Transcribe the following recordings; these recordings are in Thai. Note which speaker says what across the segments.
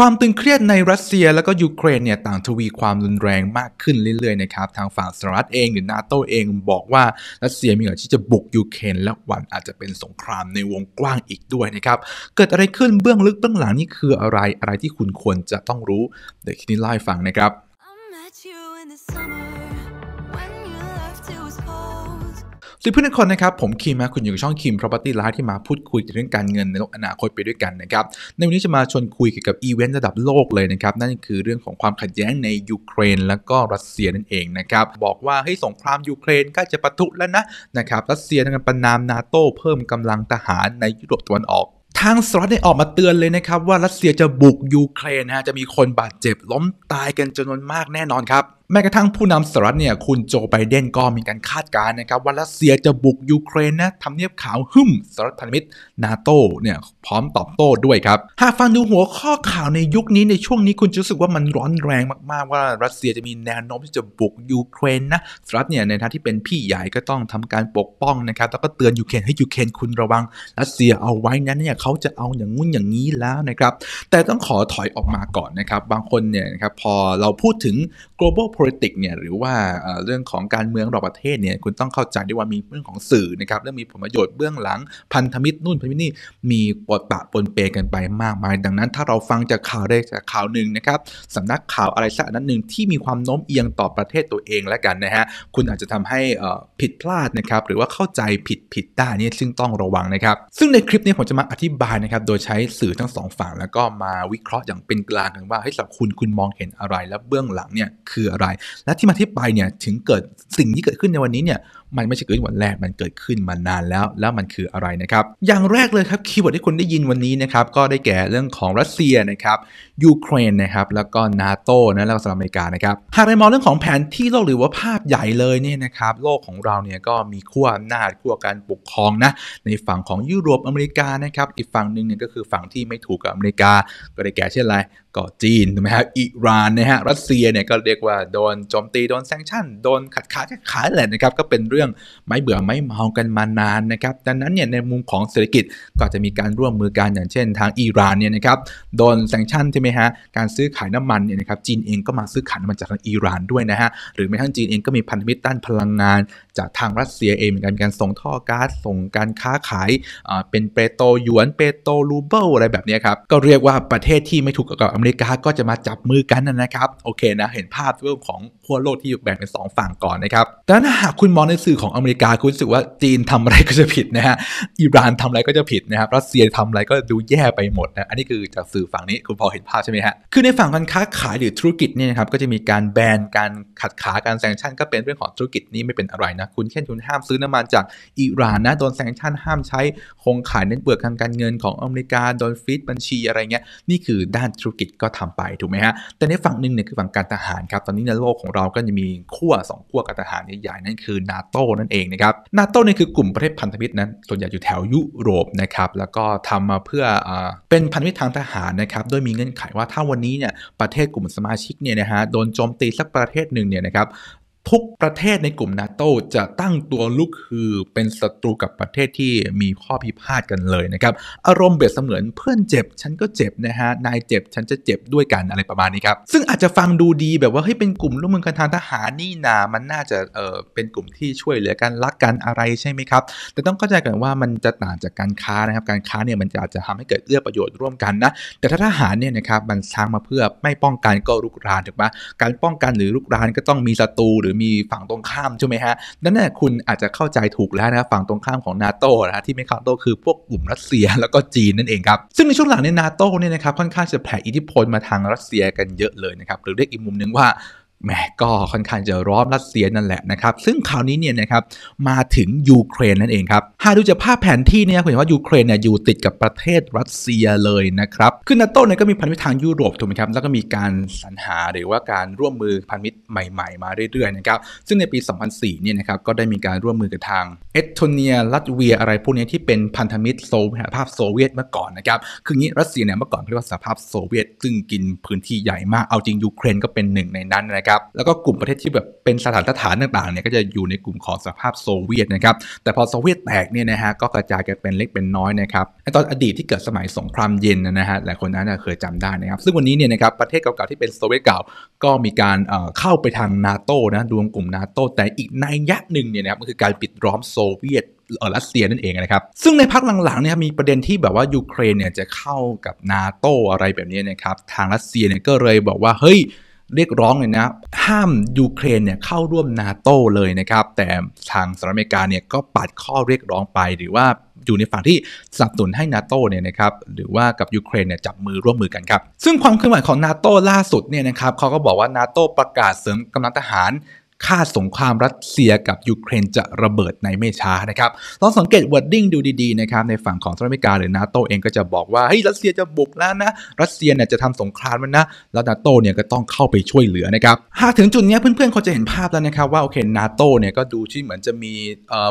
Speaker 1: ความตึงเครียดในรัสเซียและก็ยูเครนเนี่ย ต่างทวีความรุนแรงมากขึ้นเรื่อยๆนะครับทางฝั่งสหรัฐเองหรือนาโตเอง บอกว่ารัสเซียมีโอกาสที่จะบุกยูเครนและวันอาจจะเป็นสงครามในวงกว้างอีกด้วยนะครับ เกิดอะไรขึ้นเบื้องลึกเบื้องหลังนี่คืออะไรอะไรที่คุณควรจะต้องรู้เดี๋ยวคิดนี้ไล่ฟังนะครับทีเพื่อนคนนะครับ ผมคีมนะคุณอยู่ช่องคีม Property l i ล e ที่มาพูดคุยเรื่องการเงินในโลกอนาคตไปด้วยกันนะครับ ในวันนี้จะมาชวนคุยเกี่ยวกับอีเวนต์ระดับโลกเลยนะครับ นั่นคือเรื่องของความขัดแย้งในยูเครน และก็รัสเซียนั่นเองนะครับ บอกว่าเฮ้ยสงครามยูเครนกล้จะปะทุแล้วนะนะครับ รัสเซียกำลังประนามนาโต้เพิ่มกำลังทหารในยุโรปตะวันออก ทางสหรัฐได้ออกมาเตือนเลยนะครับว่ารัสเซียจะบุกยูเครนฮะจะมีคนบาดเจ็บล้มตายกันจำนวนมากแน่นอนครับแม้กระทั่งผู้นำสหรัฐเนี่ยคุณโจไบเดนก็มีการคาดการณ์นะครับว่ารัสเซียจะบุกยูเครนนะทำเนียบขาวหึ่มสหรัฐพันธมิตรนาโตเนี่ยพร้อมตอบโต้ด้วยครับหากฟังดูหัวข้อข่าวในยุคนี้ในช่วงนี้คุณจะรู้สึกว่ามันร้อนแรงมากๆว่า รัสเซียจะมีแนวโน้มที่จะบุกยูเครนนะสหรัฐเนี่ยในฐานะที่เป็นพี่ใหญ่ก็ต้องทำการปกป้องนะครับแล้วก็เตือนยูเครนให้ยูเครนคุณระวังรัสเซียเอาไว้นั้นเนี่ยเขาจะเอาอย่างงุ้นอย่างนี้แล้วนะครับแต่ต้องขอถอยออกมาก่อนนะครับบางคนเนี่ยนะครับพอเราพูดถึง global politics เนี่ย หรือว่า เรื่องของการเมืองระหว่างประเทศเนี่ย คุณต้องเข้าใจด้วยว่ามีเรื่องของสื่อ นะครับเรื่องมีผลประโยชน์เบื้องหลัง พันธมิตรนู่นพันธมิตรนี่ มีปดปะปนเปกันไปมากมาย ดังนั้นถ้าเราฟังจากข่าวได้จากข่าวหนึ่งนะครับสำนักข่าวอะไรสักนั้นหนึ่งที่มีความโน้มเอียงต่อประเทศตัวเองแล้วกันนะฮะ คุณอาจจะทำให้ผิดพลาดนะครับ หรือว่าเข้าใจผิดผิดได้นี่ซึ่งต้องระวังนะครับ ซึ่งในคลิปนี้ผมจะมาอธิบายนะครับ โดยใช้สื่อทั้งสองฝั่ง แล้วก็มาวิเคราะห์อย่างเป็นกลางกันว่าให้สับคุณคุณมองเห็นอะไรและเบื้องหลังเนี่ยคืออะไรไปและที่มาที่ไปเนี่ยถึงเกิดสิ่งที่เกิดขึ้นในวันนี้เนี่ยมันไม่ใช่เกิดวันแรกมันเกิดขึ้นมานานแล้ว แล้วมันคืออะไรนะครับ อย่างแรกเลยครับคีย์เวิร์ดที่คุณได้ยินวันนี้นะครับ ก็ได้แก่เรื่องของรัสเซียนะครับ ยูเครนนะครับ แล้วก็นาโตนะ แล้วก็สหรัฐอเมริกานะครับหากเรามองเรื่องของแผนที่โลกหรือว่าภาพใหญ่เลยเนี่ยนะครับ โลกของเราเนี่ยก็มีขั้วอำนาจขั้วการปกครองนะ ในฝั่งของยุโรปอเมริกานะครับ อีกฝั่งหนึ่งเนี่ยก็คือฝั่งที่ไม่ถูกกับอเมริกา ก็ได้แก่เช่นไร ก็จีนถูกไหมครับอิหร่านนะฮะ รัสเซียเนี่ยก็เรียกว่าโดนโจมตี โดนแซงชั่นโดนขัดขาแค่ขาแหละนะครับก็เป็นเรื่องไม่เบื่อ ไม่เมากันมานาน นะครับ ดังนั้นเนี่ยในมุมของเศรษฐกิจก็จะมีการร่วมมือกัน อย่างเช่น ทางอิหร่านเนี่ยนะครับ โดนแซงชั่นใช่ไหมฮะ การซื้อขายน้ำมันเนี่ยนะครับจีนเองก็มาซื้อขายน้ำมันจากทางอิหร่านด้วยนะฮะ หรือแม้ทั้งจีนเอง ก็มีพันธมิตรด้านพลังงานจากทางรัสเซียเองมนกันการส่งท่อก๊าซส่งการค้าขายเป็นเปโตหยวนเปโตรูเบิลอะไรแบบนี้ครับก็เรียกว่าประเทศที่ไม่ถูกกับอเมริกาก็จะมาจับมือกันนะครับโอเคนะเห็นภาพเรื่องของขั้วโลกที่อยู่แบ่งเป็น2 ฝั่งก่อนนะครับแต่ถ้าหากคุณมองในสื่อของอเมริกาคุณรู้สึกว่าจีนทำอะไรก็จะผิดนะฮะอิหร่านทำอะไรก็จะผิดนะครับรัสเซียทำอะไรก็ดูแย่ไปหมดนะอันนี้คือจากสื่อฝั่งนี้คุณพอเห็นภาพใช่ไหมฮะคือในฝั่งการค้าขายหรือธุรกิจเนี่ยนะครับก็จะมีการแบนการขัดขาการแซงชั่นก็เป็นเรื่องของธุรกิจนี้ไม่เป็นอะไรนะคุณเช่นคุณห้ามซื้อน้ำมันจากอิหร่านนะโดนแซงชั่นห้ามใช้โครงข่ายเน็ตเบิร์กทางการเงินของอเมริกาโดนฟีดบัญชีอะไรเงี้ยนี่คือด้านธุรกิจก็ทำไปถูกไหมฮะแต่ในฝั่งหนึ่งเนี่ยคือฝั่งการทหารครับ ตอนนี้ในโลกของเราก็จะมีขั้วงขั้วการทหารใหญ่ๆนั่นคือนาโตโตนั่นเองนะครับนาโตนี่คือกลุ่มประเทศพันธมิตรนั้น ส่วนใหญ่อยู่แถวยุโรปนะครับ แล้วก็ทำมาเพื่ออเป็นพันธมิตรทางทหารนะครับ โดยมีเงื่อนไขว่าถ้าวันนี้เนี่ยประเทศกลุ่มสมาชิกเนี่ยนะฮะโดนโจมตีสักประเทศหนึ่งเนี่ยนะครับทุกประเทศในกลุ่มนาโตจะตั้งตัวลุกคือเป็นศัตรูกับประเทศที่มีข้อพิพาทกันเลยนะครับ อารมณ์เบียดเสมือนเพื่อนเจ็บฉันก็เจ็บนะฮะนายเจ็บ ฉันจะเจ็บด้วยกันอะไรประมาณนี้ครับ ซึ่งอาจจะฟังดูดีแบบว่าให้เป็นกลุ่มร่วมมือกันทางทหารนี่นา มันน่าจะเออเป็นกลุ่มที่ช่วยเหลือกันรักกันอะไรใช่ไหมครับแต่ต้องเข้าใจกันว่ามันจะต่างจากการค้านะครับการค้าเนี่ยมันจะอาจจะทำให้เกิดเอื้อประโยชน์ร่วมกันนะแต่ถ้าทหารเนี่ยนะครับมันสร้างมาเพื่อไม่ป้องกันก็ลุกรานถูกไหมการป้องกันหรือลุกรานก็ต้องมีศัตรูหรือมีฝั่งตรงข้าม ใช่ไหมฮะ นั่นแหละคุณอาจจะเข้าใจถูกแล้วนะฝั่งตรงข้ามของนาโตนะฮะที่ไม่เข้าโตคือ พวกกลุ่มรัสเซียแล้วก็จีนนั่นเองครับ ซึ่งในช่วงหลังเนี่ยนาโตเนี่ยนะครับค่อนข้างจะแผ่อิทธิพลมาทางรัสเซียกันเยอะเลยนะครับ หรือเรียกอีกมุมนึงว่าแม่ก็ค่อนข้างจะร้อนรัสเซียนั่นแหละนะครับ ซึ่งคราวนี้เนี่ยนะครับมาถึงยูเครนนั่นเองครับหากดูจากภาพแผนที่เนี่ยคุณเห็นว่า ยูเครนเนี่ยอยู่ติดกับประเทศรัสเซียเลยนะครับคือนาโต้เนี่ยก็มีพันธมิตรทางยุโรปถูกไหมครับแล้วก็มีการสรรหาหรือว่าการร่วมมือพันธมิตรใหม่ๆมาเรื่อยๆนะครับซึ่งในปี 2004เนี่ยนะครับก็ได้มีการร่วมมือกับทางเอสโตเนียลัตเวียอะไรพวกนี้ที่เป็นพันธมิตรโซเวียตภาพโซเวียตเมื่อก่อนนะครับคืองี้รัสเซียเนี่ยเมื่อก่อนเรียกว่าสหภาพโซเวียตซึ่งกินพื้นที่ใหญ่มากเอาจริงยูเครนก็เป็นหนึ่งในนั้นนะครับแล้วก็กลุ่มประเทศที่แบบเป็นสถานสถานต่างๆเนี่ยก็จะอยู่ในกลุ่มของสภาพโซเวียตนะครับแต่พอโซเวียตแตกเนี่ยนะฮะก็กระจายกันเป็นเล็กเป็นน้อยนะครับในตอนอดีตที่เกิดสมัยสงครามเย็นนะฮะหลายคนน่าจะเคยจำได้นะครับ ซึ่งวันนี้เนี่ยนะครับประเทศเก่าๆที่เป็นโซเวียตเก่าก็มีการเข้าไปทางนาโต้นะรวมกลุ่มนาโต้แต่อีกในัยยะหนึ่งเนี่ยนะครับก็คือการปิดล้อมโซเวียตรัสเซียนั่นเองนะครับซึ่งในพักหลังๆเนี่ยมีประเด็นที่แบบว่ายูเครนเนี่ยจะเข้ากับนาโตอะไรแบบนี้นะครับทางรัสเซียเนี่ยก็เลยบอกว่าเฮ้ยเรียกร้องเลยนะ ห้ามยูเครนเนี่ยเข้าร่วมนาโตเลยนะครับ แต่ทางสหรัฐอเมริกาเนี่ยก็ปัดข้อเรียกร้องไป หรือว่าอยู่ในฝั่งที่สนับสนุนให้นาโตเนี่ยนะครับหรือว่ากับยูเครนเนี่ยจับมือร่วมมือกันครับ ซึ่งความเคลื่อนไหวของนาโตล่าสุดเนี่ยนะครับเขาก็บอกว่านาโตประกาศเสริมกำลังทหารคาดสงครามรัสเซียกับยูเครนจะระเบิดในไม่ช้านะครับลองสังเกตวอร์ดิ้งดูดีๆนะครับในฝั่งของสหรัฐอเมริกา หรือนาโตเองก็จะบอกว่าเฮ้ยรัสเซียจะบุกแล้วนะ รัสเซียเนี่ยจะทำสงครามมันนะแล้วนาโตเนี่ยก็ต้องเข้าไปช่วยเหลือนะครับ หากถึงจุดนี้เพื่อนๆเขาจะเห็นภาพแล้วนะครับว่าโอเคนาโตเนี่ยก็ดูที่เหมือนจะมี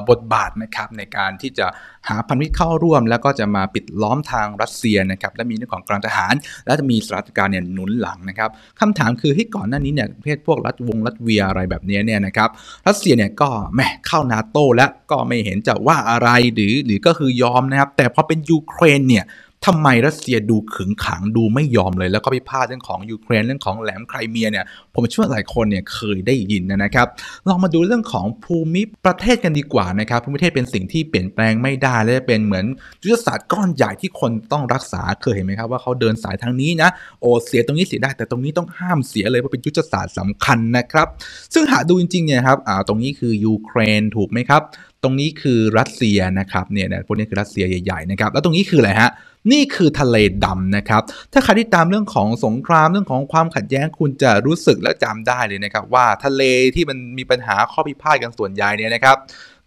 Speaker 1: บทบาทนะครับ ในการที่จะหาพันธมิตรเข้าร่วม แล้วก็จะมาปิดล้อมทางรัสเซียนะครับและมีเรื่องของกองทหาร และจะมีสถานการณ์เนี่ยหนุนหลังนะครับคำถามคือที่ก่อนหน้านี้เนี่ยประเทศพวกรัฐวงรัฐเวียอะไรแบบนี้นี้เนี่ย นะ ครับรัสเซีย เนี่ย ก็แหมเข้านาโต แล้วก็ไม่เห็น จะ ว่าอะไรหรือ หรือก็คือยอม นะ ครับ แต่พอเป็น ยูเครน เนี่ยทำไมรัสเซียดูขึงขังดูไม่ยอมเลยแล้วก็พิพาทเรื่องของยูเครนเรื่องของแหลมไครเมียเนี่ยผมเชื่อหลายคนเนี่ยเคยได้ยินนะครับลองมาดูเรื่องของภูมิประเทศกันดีกว่านะครับภูมิประเทศเป็นสิ่งที่เปลี่ยนแปลงไม่ได้และเป็นเหมือน ยุทธศาสตร์ก้อนใหญ่ที่คนต้องรักษาเคยเห็นไหมครับว่าเขาเดินสายทางนี้นะโอเสียตรงนี้เสียได้ แต่ตรงนี้ต้องห้ามเสียเลยเพราะเป็นยุทธศาสตร์สำคัญนะครับซึ่งหากดูจริงๆเนี่ยครับอ่าตรงนี้คือยูเครนถูกไหมครับตรงนี้คือรัสเซียนะครับเนี่ยนะพวกนี้คือรัสเซียใหญ่ๆนะครับแล้วตรงนี้คืออะไรฮะนี่คือทะเลดำนะครับถ้าใครที่ตามเรื่องของสงครามเรื่องของความขัดแย้งคุณจะรู้สึกและจำได้เลยนะครับ ว่าทะเลที่มันมีปัญหาข้อพิพาทกันส่วนใหญ่เนี่ยนะครับ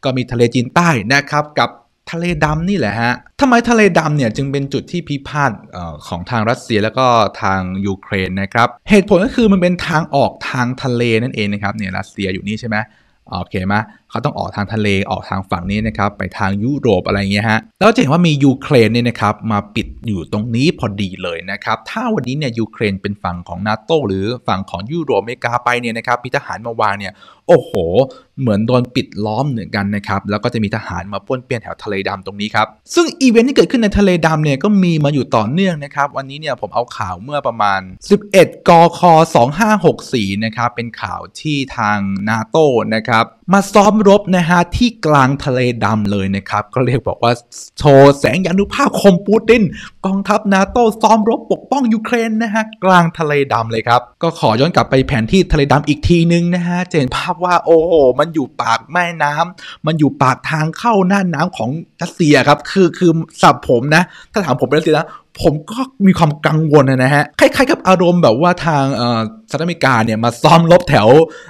Speaker 1: ก็มีทะเลจีนใต้นะครับกับทะเลดำนี่แหละฮะทำไมทะเลดำเนี่ยจึงเป็นจุดที่พิพาทของทางรัสเซียแล้วก็ทางยูเครนนะครับเหตุผลก็คือมันเป็นทางออกทางทะเลนั่นเองนะครับเนี่ยรัสเซียอยู่นี่ใช่ไหมโอเคไหมเขาต้องออกทางทะเลออกทางฝั่งนี้นะครับไปทางยุโรปอะไรเงี้ยฮะแล้วจะเห็นว่ามียูเครนเนี่ยนะครับมาปิดอยู่ตรงนี้พอดีเลยนะครับถ้าวันนี้เนี่ยยูเครนเป็นฝั่งของนาโตหรือฝั่งของยุโรปอเมริกาไปเนี่ยนะครับพีทหารมาวางเนี่ยโอ้โห เหมือนโดนปิดล้อมเหมือนกันนะครับ แล้วก็จะมีทหารมาป้วนเปี้ยนแถวทะเลดำตรงนี้ครับ ซึ่งอีเวนท์ที่เกิดขึ้นในทะเลดำเนี่ยก็มีมาอยู่ต่อเนื่องนะครับ วันนี้เนี่ยผมเอาข่าวเมื่อประมาณ 11 กค 2564 นะครับ เป็นข่าวที่ทางนาโตนะครับ มาซ้อมรบนะฮะที่กลางทะเลดำเลยนะครับ ก็เรียกบอกว่าโชว์แสงยานุภาพคมปูตินกองทัพนาโตซ้อมรบปกป้องยูเครนนะฮะกลางทะเลดำเลยครับ ก็ขอย้อนกลับไปแผนที่ทะเลดำอีกทีนึงนะฮะเจนภาพว่าโอ้โหมันอยู่ปากแม่น้ำ มันอยู่ปากทางเข้าหน้าน้ำของรัสเซียครับคือคือสับผมนะ ถ้าถามผมเป็นรัสเซียนะผมก็มีความกังวลนะฮะคล้ายๆกับอารมณ์แบบว่าทางสหรัฐอเมริกาเนี่ยมาซ้อมรบแถว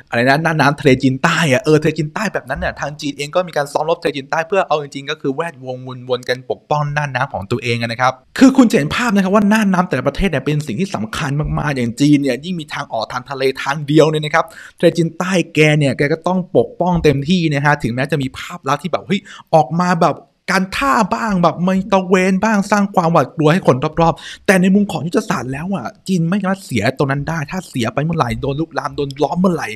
Speaker 1: อะไรนะน่าน้ำทะเลจีนใต้อะเออทะเลจีนใต้แบบนั้นเนี่ยทางจีนเองก็มีการซ้อมรบทะเลจีนใต้เพื่อเอาจริงๆก็คือแวดวงวนๆกันปกป้องน่านน้ำของตัวเองนะครับคือคุณเห็นภาพนะครับว่าน่านน้ำแต่ละประเทศเนี่ยเป็นสิ่งที่สำคัญมากๆ อย่างจีนเนี่ยยิ่งมีทางออกทางทะเลทางเดียวเนี่ยนะครับทะเลจีนใต้แกเนี่ยแกก็ต้องปกป้องเต็มที่นะฮะถึงแม้จะมีภาพลักษณ์ที่แบบเฮ้ยออกมาแบบการท่าบ้างแบบไม่ตะเวนบ้างสร้างความหวาดกลัวให้คนรอบๆ แต่ในมุมของยุทธศาสตร์แล้วอ่ะจีนไม่สามารถเสียตรงนั้นได้ ถ้าเสียไปเมื่อไหร่โดนลุกลาม โดนล้อมเมื่อไหร่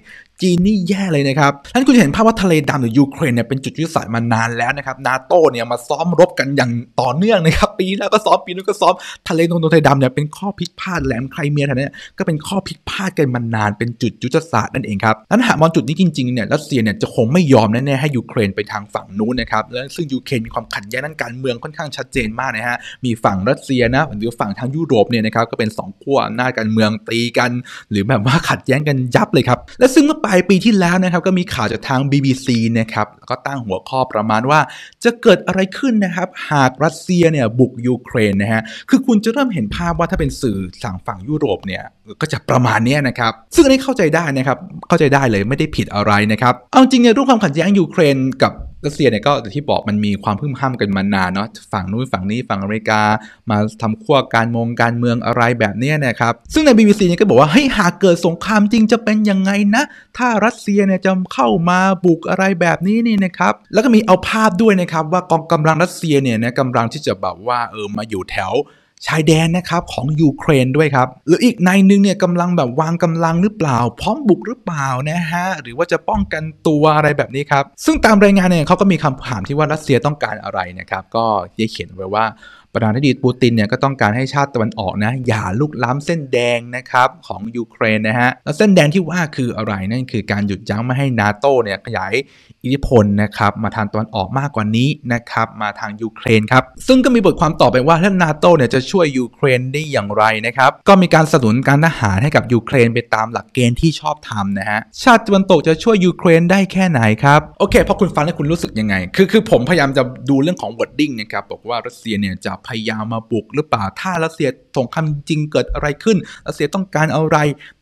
Speaker 1: จีนนี่แย่เลยนะครับ ท่านคุณจะเห็นภาพว่าทะเลดำหรือยูเครนเนี่ยเป็นจุดยุทธศาสตร์มานานแล้วนะครับนาโตเนี่ยมาซ้อมรบกันอย่างต่อเนื่องนะครับปีแล้วก็ซ้อมปีนู้นก็ซ้อมทะเลตรงทะเลดำเนี่ยเป็นข้อพิพาทแหลมไครเมียแถวนี้ก็เป็นข้อพิพาทกันมานานเป็นจุดยุทธศาสตร์นั่นเองครับนั้นหากมองจุดนี้จริงๆ เนี่ยรัสเซียเนี่ยจะคงไม่ยอมแน่ๆให้ยูเครนไปทางฝั่งนู้นนะครับ และซึ่งยูเครนมีความขัดแย้งด้านการเมืองค่อนข้างชัดเจนมากนะฮะ มีฝั่งรัสเซียนะหรือฝั่งทางยุโรปเนี่ยนะครับก็เป็น2ขั้วหน้าการเมืองตีกันหรือแบบว่าขัดแย้งกันยับเลยครับและซึ่งเมื่อปายปีที่แล้วนะครับก็มีข่าวจากทาง BBC นะครับก็ตั้งหัวข้อประมาณว่า จะเกิดอะไรขึ้นนะครับหากรัสเซียเนี่ยบุกยูเครนนะฮะคือคุณจะเริ่มเห็นภาพว่าถ้าเป็นสื่อสั่งฝั่งยุโรปเนี่ยก็จะประมาณนี้นะครับ ซึ่งอันนี้เข้าใจได้นะครับเข้าใจได้เลยไม่ได้ผิดอะไรนะครับ เอาจริงเนี่ยรูปความขัดแย้งยูเครนกับรัสเซียเนี่ยก็ที่บอกมันมีความพึ่งพ้ามกันมานานเนาะฝั่งนู้นฝั่งนี้ฝั่งอเมริกา มาทำขั้วการมองการเมืองอะไรแบบนี้นะครับซึ่งใน BBC เนี่ยก็บอกว่าเฮ้ยหากเกิดสงครามจริงจะเป็นยังไงนะถ้ารัสเซียเนี่ยจะเข้ามาบุกอะไรแบบนี้นี่นะครับแล้วก็มีเอาภาพด้วยนะครับ ว่ากองกำลังรัสเซียเนี่ยนะกำลังที่จะแบบว่าเออมาอยู่แถวชายแดนนะครับของยูเครนด้วยครับ หรืออีกนายหนึ่งเนี่ยกำลังแบบวางกำลังหรือเปล่า พร้อมบุกหรือเปล่านะฮะหรือว่าจะป้องกันตัวอะไรแบบนี้ครับซึ่งตามรายงานเนี่ยเขาก็มีคำถามที่ว่ารัสเซียต้องการอะไรนะครับ ก็ยังเขียนไว้ว่า ประธานาธิบดีปูตินเนี่ยก็ต้องการให้ชาติตะวันออกนะ อย่าลุกล้ำเส้นแดงนะครับของยูเครนนะฮะแล้วเส้นแดงที่ว่าคืออะไรนั่นคือ การหยุดยั้งไม่ให้นาโตเนี่ยขยายอิทธิพลนะครับมาทางตอนออกมากกว่านี้นะครับมาทางยูเครนครับซึ่งก็มีบทความต่อไปว่าถ้านาโตเนี่ยจะช่วยยูเครนได้อย่างไรนะครับก็มีการสนับสนุนการทหารให้กับยูเครนไปตามหลักเกณฑ์ที่ชอบทำนะฮะชาติตะวันตกจะช่วยยูเครนได้แค่ไหนครับโอเคพอคุณฟังแล้วคุณรู้สึกยังไงคือคือผมพยายามจะดูเรื่องของวอร์ดดิ้งนะครับบอกว่ารัสเซียเนี่ยจะพยายามมาบุกหรือเปล่าถ้ารัสเซียสงครามจริงเกิดอะไรขึ้นรัสเซียต้องการอะไร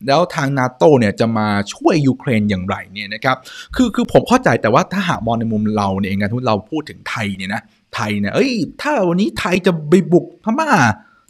Speaker 1: แล้วทางนาโตเนี่ยจะมาช่วยยูเครนอย่างไรเนี่ยนะครับคือคือผมเข้าใจแต่ว่าถ้าหากมองในมุมเราเนี่ยเองการทุนเราพูดถึงไทยเนี่ยนะไทยเนี่ยเอ้ยถ้าวันนี้ไทยจะไปบุกพม่า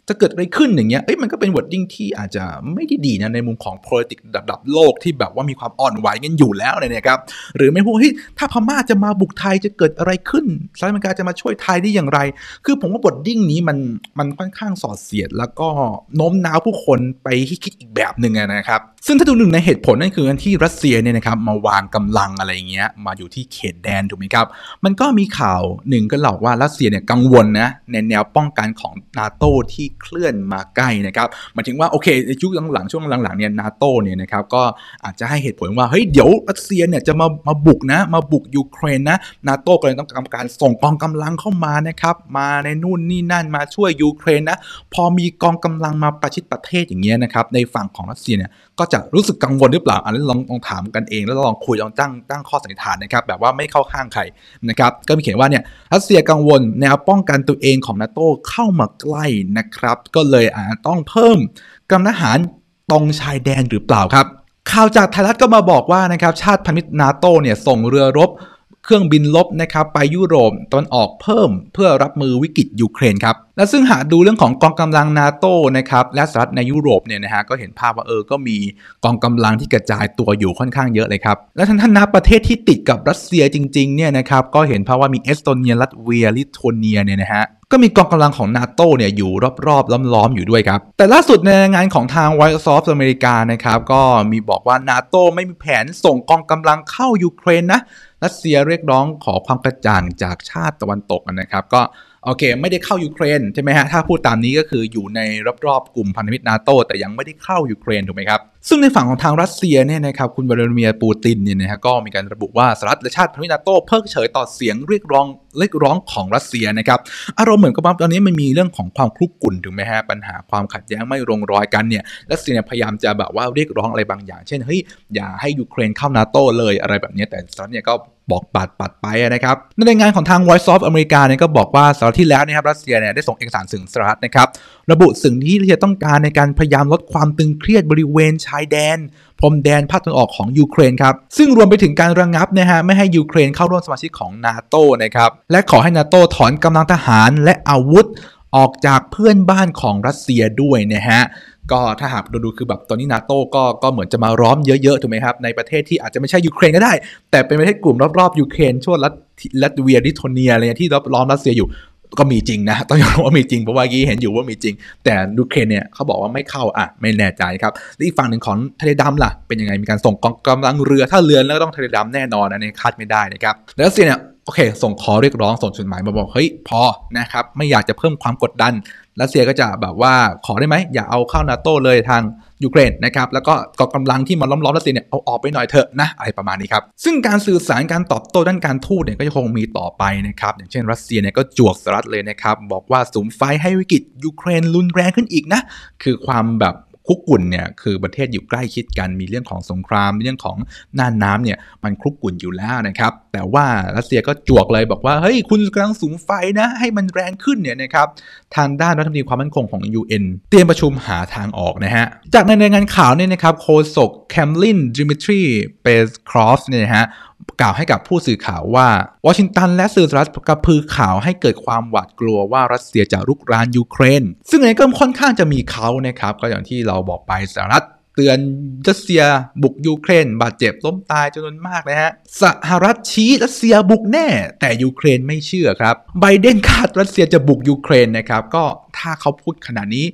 Speaker 1: จะเกิดอะไรขึ้นอย่างเงี้ยเอ้ยมันก็เป็นวอร์ดดิ้งที่อาจจะไม่ได้ดีนะในมุมของ politics ระดับโลกที่แบบว่ามีความอ่อนไหวกันอยู่แล้วเนี่ยครับหรือไม่พูดเฮ้ยถ้าพม่าจะมาบุกไทยจะเกิดอะไรขึ้นสหรัฐอเมริกาจะมาช่วยไทยได้อย่างไร คือผมว่าวอร์ดดิ้งนี้มันมันค่อนข้างสอดเสียด แล้วก็โน้มน้าวผู้คนไปคิดอีกแบบหนึ่งนะครับซึ่งถ้าดูหนึ่งในเหตุผลนั่นคือที่รัสเซียเนี่ยนะครับมาวาง กำลังอะไรเงี้ยมาอยู่ที่เขตแดนถูกไหมครับ มันก็มีข่าวหนึ่งก็หลอกว่ารัสเซียเนี่ยกังวลนะในแนวป้องกันของนาโตที่เคลื่อนมาใกล้นะครับหมายถึงว่าโอเคใน่วงหลังช่วงหลังๆเนี่ยนาโตเนี่ยนะครับ ก็อาจจะให้เหตุผลว่าเฮ้ยเดี๋ยวรัสเซียเนี่ยจะมา มาบุกนะมาบุกยูเครนนะนาโตก็เลยต้องทำการส่งกองกำลังเข้ามานะครับ มาในนู่นนี่นั่นมาช่วยยูเครนนะ พอมีกองกำลังมาประชิดประเทศอย่างเงี้ยนะครับในฝั่งของรัสเซียเนี่ยก็จะรู้สึกกังวลหรือเปล่าอันนี้ลองลองถามกันเองแล้วลองคุยลองตั้งตั้งข้อสันนิษฐานนะครับแบบว่าไม่เข้าข้างใครนะครับก็มีเขียนว่าเนี่ยรัสเซียกังวลแนวป้องกันตัวเองของนาโตเข้ามาใกล้นะครับครับก็เลยอาจต้องเพิ่มกำลังหารตรงชายแดนหรือเปล่าครับข่าวจากไทยรัฐก็มาบอกว่านะครับชาติพันธมิตรนาโตเนี่ยส่งเรือรบ เครื่องบินลบนะครับไปยุโรปตอนออกเพิ่มเพื่อรับมือวิกฤตยูเครนครับและซึ่งหากดูเรื่องของกองกำลังนาโตนะครับและสหรัฐในยุโรปเนี่ยนะฮะก็เห็นภาพว่า เออ ก็มีกองกำลังที่กระจายตัวอยู่ค่อนข้างเยอะเลยครับและท่านท่านนับประเทศที่ติดกับรัสเซียจริงๆเนี่ยนะครับก็เห็นภาพว่ามีเอสโตเนียลัตเวียลิทัวเนียเนี่ยนะฮะก็มีกองกำลังของนาโตเนี่ยอยู่รอบๆล้อมๆอยู่ด้วยครับ แต่ล่าสุด ในงานของทางไวซ์ซอฟต์อเมริกานะครับก็มีบอกว่านาโตไม่มีแผนส่งกองกำลังเข้ายูเครนนะรัสเซียเรียกร้องขอความกระจ่างจากชาติตะวันตกนะครับก็โอเคไม่ได้เข้ายูเครนใช่ไหมฮะถ้าพูดตามนี้ก็คืออยู่ในรอบๆกลุ่มพันธมิตรนาโตแต่ยังไม่ได้เข้ายูเครนถูกไหมครับซึ่งในฝั่งของทางรัสเซียเนี่ยนะครับคุณวลาดิเมียร์ปูตินเนี่ยนะฮะก็มีการระบุว่าสหรัฐและชาติพันธมิตรโต้เพิกเฉยต่อเสียงเรียกร้องเรียกร้องของรัสเซียนะครับอารมณ์เหมือนกับว่าตอนนี้มันมีเรื่องของความคลุกกลุ่นถึงไหมฮะปัญหาความขัดแย้งไม่ลงรอยกันเนี่ยรัสเซียพยายามจะแบบว่าเรียกร้องอะไรบางอย่างเช่นเฮ้ยอย่าให้ยูเครนเข้านาโต้เลยอะไรแบบนี้แต่สหรัฐเนี่ยก็บอกปัดปัดไปนะครับในรายงานของทาง Voice of อเมริกาเนี่ยก็บอกว่าสัปดาห์ที่แล้วนะครับรัสเซียเนี่ยได้ส่งเอกสารถึงสหรัฐนะครับระบุสิ่งที่รัสเซียต้องการในการพยายามลดความตึงเครียดบริเวณชายแดนพรมแดนภาคตะวันออกของยูเครน ครับ ซึ่งรวมไปถึงการระงงับ นะ ฮะ ไม่ให้ ยูเครนเข้าร่วมสมาชิกของ นาโต นะ ครับ และขอให้นาโต ถอนกำลังทหารและอาวุธออกจากเพื่อนบ้านของรัสเซียด้วย นะ ฮะ ก็ถ้า หาก ดูดูคือแบบตอนนี้ นาโต้ก็ก็เหมือนจะมาร้อมเยอะๆถูกไหมครับในประเทศที่อาจจะไม่ใช่ยูเครนก็ได้ แต่เป็นประเทศกลุ่มรอบๆยูเครนช่วงรัสเวียลิโทเนียอะไรที่ล้อมรัสเซียอยู่ก็มีจริงนะ ต้องยอมรับว่ามีจริง เพราะว่ากี้เห็นอยู่ว่ามีจริง แต่ดูเครนเนี่ยเขาบอกว่าไม่เข้าอ่ะ ไม่แน่ใจครับแล้วอีกฝั่งหนึ่งของทะเลดำล่ะ เป็นยังไง มีการส่งกองกำลังเรือถ้าเรือแล้วก็ต้องทะเลดำแน่นอนอันนี้คาดไม่ได้นะครับ แล้วเสียเนี่ยโอเค ส่งขอเรียกร้องส่งจดหมายมาบอกเฮ้ยพอนะครับไม่อยากจะเพิ่มความกดดันรัสเซียก็จะแบบว่าขอได้ไหมอย่าเอาเข้านาโตเลยทางยูเครนนะครับแล้วก็กองกำลังที่มาล้อมล้อมรัสเซียเนี่ยเอาออกไปหน่อยเถอะนะอะไรประมาณนี้ครับซึ่งการสื่อสารการตอบโต้ด้านการทูตเนี่ยก็คงมีต่อไปนะครับ อย่างเช่น รัสเซียเนี่ยก็จวกสหรัฐเลยนะครับบอกว่าสูมไฟให้วิกฤตยูเครน รุนแรงขึ้นอีกนะคือความแบบคุกกุ่นเนี่ยคือประเทศอยู่ใกล้คิดกันมีเรื่องของสงครามเรื่องของน่านน้ำเนี่ยมันคุกกุ่นอยู่แล้วนะครับ แต่ว่ารัสเซียก็จวกเลยบอกว่า เฮ้ย คุณกำลังสูงไฟนะ ให้มันแรงขึ้นเนี่ยนะครับทางด้านรัฐมนตรีความมั่นคงของ UN เตรียมประชุมหาทางออกนะฮะจากในรายงานข่าวเนี่ยนะครับโคศกแคมลิน ดิมิทรีเปสครอฟเนี่ยฮะกล่าวให้กับผู้สื่อข่าวว่าวอชิงตันและสื่อสหรัฐกระพือข่าวให้เกิดความหวาดกลัวว่ารัสเซียจะรุกรานยูเครน ซึ่งในก็ค่อนข้างจะมีเขานะครับ ก็อย่างที่เราบอกไปสหรัฐเตือนรัสเซีย บุกยูเครน บาดเจ็บล้มตายจำนวนมากนะฮะสหรัฐชี้รัสเซียบุกแน่แต่ยูเครนไม่เชื่อครับไบเดนคาดรัสเซียจะบุกยูเครนนะครับ ก็ถ้าเขาพูดขนาดนี้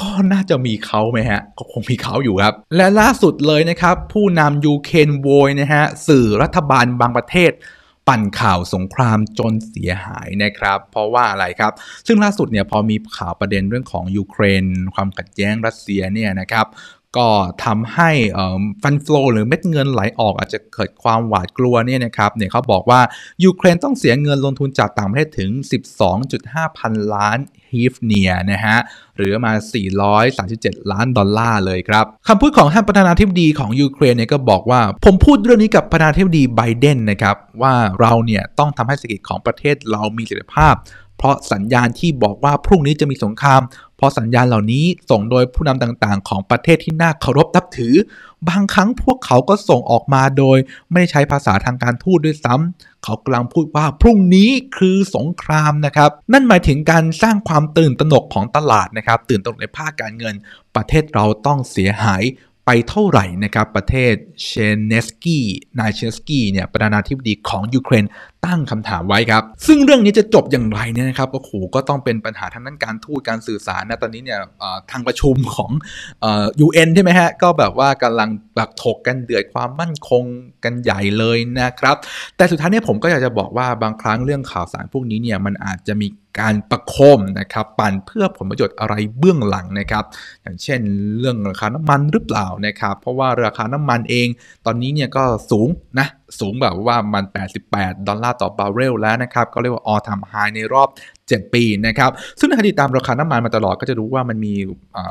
Speaker 1: ก็น่าจะมีเขาไหมฮะ ก็คงมีเขาอยู่ครับ และล่าสุดเลยนะครับ ผู้นำยูเครนโวยนะฮะสื่อรัฐบาลบางประเทศ ปั่นข่าวสงครามจนเสียหายนะครับ เพราะว่าอะไรครับ ซึ่งล่าสุดเนี่ยพอมีข่าวประเด็นเรื่องของยูเครน ความขัดแย้งรัสเซียเนี่ยนะครับ็ทำให้ฟันฟลูหรือเม็ดเงินไหลออกอาจจะเกิดความหวาดกลัวเนี่ยนะครับ เนี่ยเขาบอกว่ายูเครนต้องเสียเงินลงทุนจากต่างประเทศถึง 12.5 พันล้านฮีฟเนียนะฮะหรือมา 437 ล้านดอลลาร์เลยครับคำพูดของท่านประธานาธิบดีของยูเครนเนี่ยก็บอกว่าผมพูดเรื่องนี้กับประธานาธิบดีไบเดนนะครับ ว่าเราเนี่ยต้องทำให้เศรษฐกิจของประเทศเรามีเสถียรภาพ เพราะสัญญาณที่บอกว่าพรุ่งนี้จะมีสงครามพอสัญญาณเหล่านี้ส่งโดยผู้นำต่างๆ ของประเทศที่น่าเคารพนับถือ บางครั้งพวกเขาก็ส่งออกมาโดย ไม่ใช้ภาษาทางการทูตด้วยซ้ำ เขากำลังพูดว่าพรุ่งนี้คือสงครามนะครับนั่นหมายถึงการสร้างความตื่นตระหนกของตลาดนะครับตื่นตระหนกในภาคการเงิน ประเทศเราต้องเสียหายไปเท่าไหร่นะครับประเทศเชนเนสกี้นายเชนสกี้เนี่ยประธานาธิบดีของยูเครนตั้งคำถามไว้ครับ ซึ่งเรื่องนี้จะจบอย่างไรเนี่ยนะครับก็ขโหก็ต้องเป็นปัญหาทางด้านการทูตการสื่อสารนะ ตอนนี้เนี่ยทางประชุมของยูเอ็นใช่ไหมฮะ ก็แบบว่ากำลังแบบถกกันเดือดความมั่นคงกันใหญ่เลยนะครับ แต่สุดท้ายเนี่ยผมก็อยากจะบอกว่าบางครั้งเรื่องข่าวสารพวกนี้เนี่ยมันอาจจะมีการประโคมนะครับ ปั่นเพื่อผลประโยชน์อะไรเบื้องหลังนะครับ อย่างเช่น เรื่องราคาน้ำมันหรือเปล่านะครับ เพราะว่าราคาน้ำมันเอง ตอนนี้เนี่ยก็สูงนะสูงแบบว่ามัน 88 ดอลลาร์ต่อ บาร์เรลแล้วนะครับ ก็เรียกว่าออทำ i m high ในรอบ 7 ปีนะครับ ซึ่งในคดีตามราคาน้ำมันมาตลอดก็จะรู้ว่ามันมี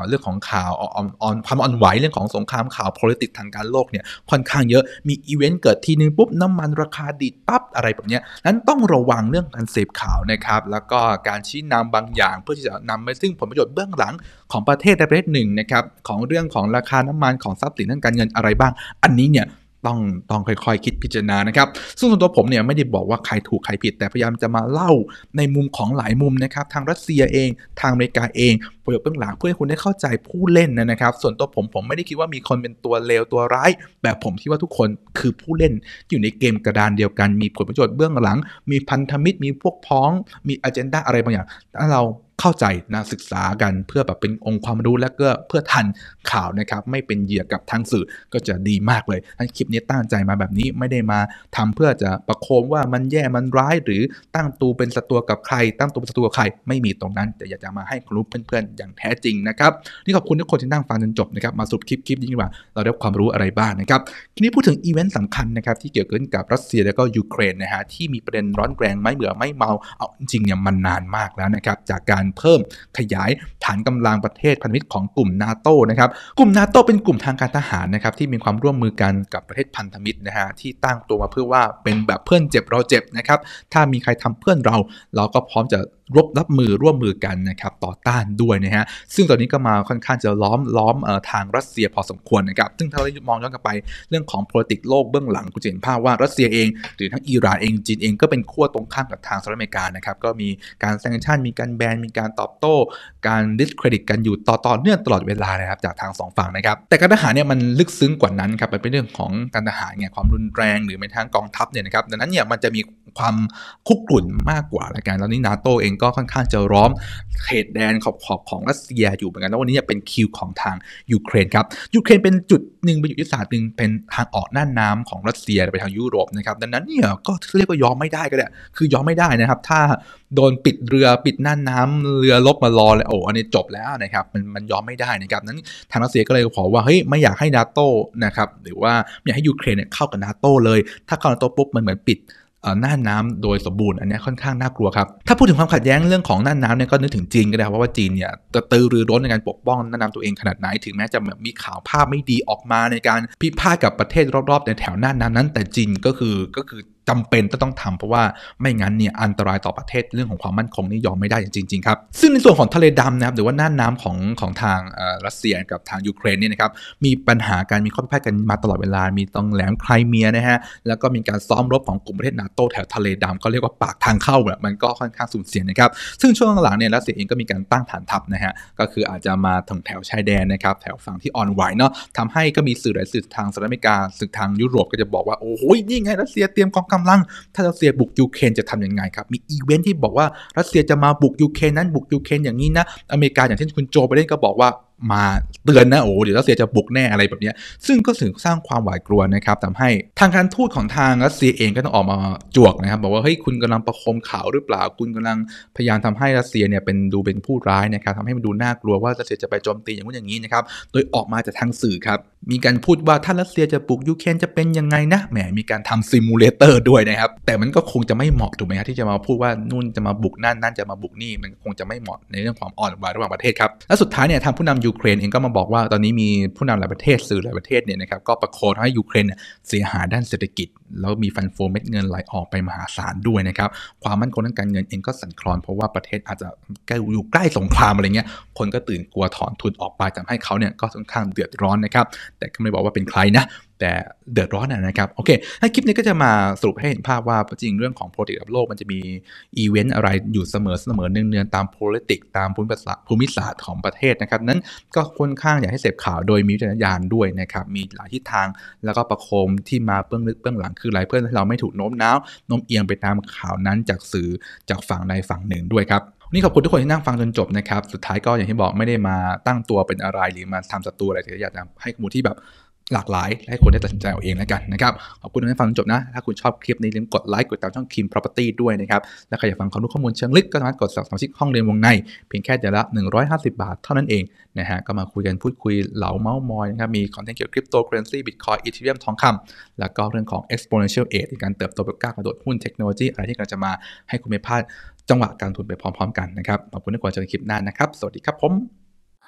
Speaker 1: เรื่องของข่าวออนความอ่อนไหวเรื่องของสงครามข่าว politics ทางการโลกเนี่ยค่อนข้างเยอะมีอีเวนต์เกิดทีนึง ปุ๊บ น้ำมันราคาดีดปั๊บอะไรแบบนี้นั้นต้องระวังเรื่องการเสพข่าวนะครับแล้วก็การชี้นำบางอย่างเพื่อที่จะนำไปซึ่งผลประโยชน์เบื้องหลังของประเทศใดประเทศหนึ่งนะครับของเรื่องของราคาน้ำมันของทรัพย์สินทางการเงินอะไรบ้าง อันนี้เนี่ยต้อง ต้อง ค่อยๆคคิดพิจารณา นะครับซึ่งส่วนตัวผม เนี่ย ไม่ได้บอกว่าใครถูก ใครผิด แต่ พยายามจะมาเล่า ในมุมของหลายมุมนะครับทางรัสเซียเอง ทางอเมริกาเอง ประโยชน์เบื้องหลัง เพื่อให้คุณได้เข้าใจผู้เล่นนะครับ ส่วนตัวผม ผมไม่ได้คิดว่ามีคนเป็นตัวเลวตัวร้าย แบบผมคิดว่าทุกคนคือผู้เล่น อยู่ในเกมกระดานเดียวกัน มีผลประโยชน์เบื้องหลัง มีพันธมิตร มีพวกพ้อง มีอเจนดาอะไรบางอย่าง ถ้าเราเข้าใจนะศึกษากันเพื่อแบบเป็นองค์ความรู้และก็เพื่อทันข่าวนะครับไม่เป็นเหยื่อกับทางสื่อก็จะดีมากเลยทั้งคลิปนี้ตั้งใจมาแบบนี้ไม่ได้มาทำเพื่อจะประโคมว่ามันแย่มันร้ายหรือตั้งตูเป็นศัตรูกับใคร ตั้งตูเป็นศัตรูกับใคร ไม่มีตรงนั้น แต่อยากจะมาให้กลุเพื่อนๆ อย่างแท้จริงนะครับนี่ขอบคุณทุกคนที่นั่ง ฟังจนจบนะครับมาสุดคลิปคลิปนี้ว่า เราได้ความรู้อะไรบ้างนะครับทีนี้พูดถึงอีเวนต์สำคัญนะครับที่เกี่ยวกับรัสเซียแล้วก็ยูเครนนะฮะที่มีประเด็นร้อนแรงไม่เบื่อไม่เมาเอาจริงเนี่ยมันนานมากแล้วนะครับจากการเพิ่มขยายฐานกำลังประเทศพันธมิตรของกลุ่มนาโตนะครับกลุ่มนาโตเป็นกลุ่มทางการทหาร นะครับ ที่มีความร่วมมือกันกับประเทศพันธมิตร นะฮะที่ตั้งตัว มา เพื่อว่าเป็นแบบเพื่อนเจ็บ เรา เจ็บ นะครับ ถ้ามีใครทำเพื่อนเราเราก็พร้อม จะรบรับมือร่วมมือกันนะครับต่อต้านด้วยนะฮะซึ่งตอนนี้ก็มาค่อนข้างจะล้อมล้อมทางรัสเซียพอสมควรนะครับซึ่งถ้าเรามองย้อนกลับไปเรื่องของ p o l i t i c โลกเบื้องหลังกุจะเห็นภาพว่ารัสเซียเองหรือทั้งอิหร่านเองจีนเองก็เป็นขั้วตรงข้ามกับทางสหรัฐอเมริกานะครับก็มีการแซงชั่น มีการแบนมีการตอบโต้ การดิสเครดิต กันอยู่ต่อต่อเนื่องตลอดเวลานะครับจากทาง2ฝั่งนะครับแต่การทหารเนี่ยมันลึกซึ้งกว่านั้นครับมันเป็นเรื่องของการทหารเนี่ยความรุนแรงหรือแม้ท้งกองทัพเนี่ยนะครับดังนั้นเนี่ยมันจะมีความคุกกลุ่นมากกว่าละกันแล้วนี่นาโตเองก็ค่อนข้างจะร้อมเขตแดนขอบขอบของรัสเซียอยู่เหมือนกัน แล้ววันนี้จะเป็นคิวของทางยูเครนครับ ยูเครนเป็นจุดหนึ่งเป็นยุทธศาสตร์หนึ่งเป็นทางออกหน้าน้ำของรัสเซียไปทางยุโรปนะครับ ดังนั้นเนี่ยก็เรียกว่ายอมไม่ได้ก็ได้ คือยอมไม่ได้นะครับ ถ้า โดนปิดเรือปิดหน้าน้ำ เรือลบมารอเลยโอ้อันนี้จบแล้วนะครับ มันมันยอมไม่ได้นะครับนั้นทางรัสเซียก็เลยขอว่า เฮ้ย ไม่อยากให้นาโต้นะครับ หรือว่าไม่อยากให้ยูเครนเข้ากับนาโต้เลย ถ้าเข้านาโต้ปุ๊บ มันเหมือนปิดหน้าน้ำโดยสมบูรณ์อันนี้ค่อนข้างน่ากลัวครับถ้าพูดถึงความขัดแย้งเรื่องของหน้าน้ำเนี่ยก็นึกถึงจีนก็ได้ครับว่าจีนเนี่ยจะตือรือร้นในการปกป้องหน้าน้ำตัวเองขนาดไหนถึงแม้จะมีข่าวภาพไม่ดีออกมาในการพิพาทกับประเทศรอบๆในแถวหน้าน้ำนั้น แต่จีนก็คือก็คือจำเป็นต้องทำเพราะว่าไม่งั้นเนี่ยอันตรายต่อประเทศเรื่องของความมั่นคงนี่ยอมไม่ได้จริงๆครับซึ่งในส่วนของทะเลดำนะครับหรือว่าน่านน้าของของทางรัสเซียกับทางยูเครนเนี่ยนะครับ มีปัญหาการมีข้อพิพาทกันมาตลอดเวลา มีตองแหลมไครเมียนะฮะแล้วก็มีการซ้อมรบของกลุ่มประเทศนาโตแถวทะเลดำก็เรียกว่าปากทางเข้าแบบมันก็ค่อนข้างสูญเสียนะครับซึ่งช่วงหลังเนี่ยรัสเซียเองก็มีการตั้งฐานทัพนะฮะก็คืออาจจะมาถึงแถวชายแดนนะครับแถวฝั่งที่อ่อนไหวเนาะทำให้ก็มีสื่อหลายสื่อทางสหรัฐอเมริกาสื่อทางยุโรปก็จะบอกว่าโอ้โหนี่ไงรัสเซียเตรียมกองกำำลังถ้ารัสเซียบุกยูเครนจะทํำยังไงครับ มีอีเวนท์ที่บอกว่ารัสเซียจะมาบุกยูเครนนั้นบุกยูเครนอย่างนี้นะ อเมริกาอย่างเช่นคุณโจไปเล่นก็บอกว่ามาเตือนนะโอ้เดี๋ยวรัสเซียจะบุกแน่อะไรแบบนี้ซึ่งก็ถึงสร้างความหวาดกลัวนะครับทำให้ทางการทูตของทางรัสเซียเองก็ต้องออกมาจวกนะครับบอกว่าเฮ้ยคุณกำลังประคมข่าวหรือเปล่าคุณกำลังพยายามทำให้รัสเซียเนี่ยเป็นดูเป็นผู้ร้ายนะครับทำให้มันดูน่ากลัวว่ารัสเซียจะไปโจมตีอย่างนู้นอย่างนี้นะครับโดยออกมาจากทางสื่อครับมีการพูดว่าถ้ารัสเซียจะบุกยูเครนจะเป็นยังไงนะแหมมีการทำซิมูเลเตอร์ด้วยนะครับแต่มันก็คงจะไม่เหมาะถูกไหมครับที่จะมาพูดว่านู่นจะมาบุกนั่นนั่นจะมาบุกนี่มันคงจะไม่เหมาะในเรื่องความอ่อนหวระหว่างประเทศครับและสุดท้ายเนี่ยทางผู้นำยูเครนเองก็มาบอกว่าตอนนี้มีผู้นำหลายประเทศสื่อหลายประเทศเนี่ยนะครับก็ประโคนให้ยูเครนเสียหายด้านเศรษฐกิจ แล้วมีฟันโฟเม็ดเงินไหลออกไปมหาศาลด้วยนะครับความมั่นคงทางการเงินเองก็สั่นคลอนเพราะว่าประเทศอาจจะใกล้อยู่ใกล้สงครามอะไรเงี้ยคนก็ตื่นกลัวถอนทุนออกไปทำให้เขาเนี่ยก็ค่อนข้างเดือดร้อนนะครับแต่ก็ไม่บอกว่าเป็นใครนะแต่เดือดร้อนนะครับ โอเคคลิปนี้ก็จะมาสรุปให้เห็นภาพว่า จริงเรื่องของโปริกต์ับโลกมันจะมีอีเวนต์อะไรอยู่เสมอเสมอเนืองๆตาม p o l i t i c ตามภูมิศาสตร์ของประเทศนะครับนั้นก็ค่อนข้างอยากให้เสพข่าวโดยมีวิจารณญาณด้วยนะครับ มีหลายทิศทางแล้วก็ประโคมที่มาเบื้องลึกเบื้องหลังคืออะไรเพื่อนเราไม่ถูกโน้มน้าวโน้มเอียงไปตามข่าวนั้นจากสื่อจากฝั่งใดฝั่งหนึ่งด้วยครับนี่ขอบคุณทุกคนที่นั่งฟังจนจบนะครับสุดท้ายก็อย่างที่บอกไม่ได้มาตั้งตัวเป็นอะไรหรือมาทำศัตรูอะไรแต่อยากจะให้ข้อมูลที่แบบหลากหลาย ให้คนได้ตัดสินใจเอาเองแล้วกันนะครับ ขอบคุณที่ฟังจบนะ ถ้าคุณชอบคลิปนี้ลืมกดไลค์กดติดตามช่องคิม property ด้วยนะครับ และใครอยากฟังความรู้ข้อมูลเชิงลึกก็สามารถกดสมัครห้องเรียนวงในเพียงแค่เดือนละ 150 บาทเท่านั้นเองนะฮะก็มาคุยกันพูดคุยเหลาเมาส์มอยนะครับมีคอนเทนต์เกี่ยวกับคริปโตเคอเรนซีบิตคอยอีเีเรียมทองคำแล้วก็เรื่องของ exponential age ในการเติบโตแบบก้าวกระโดดหุ้นเทคโนโลยีอะไรที่กำลังจะมาให้คุณไม่พลาดจังหวะการทุนไปพร้อมๆกันนะครับขอบคุณท่กคนเจอกันคลิปหน้านะครับ สวัสดีครับผม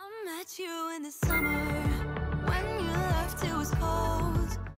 Speaker 1: I met you in the summer.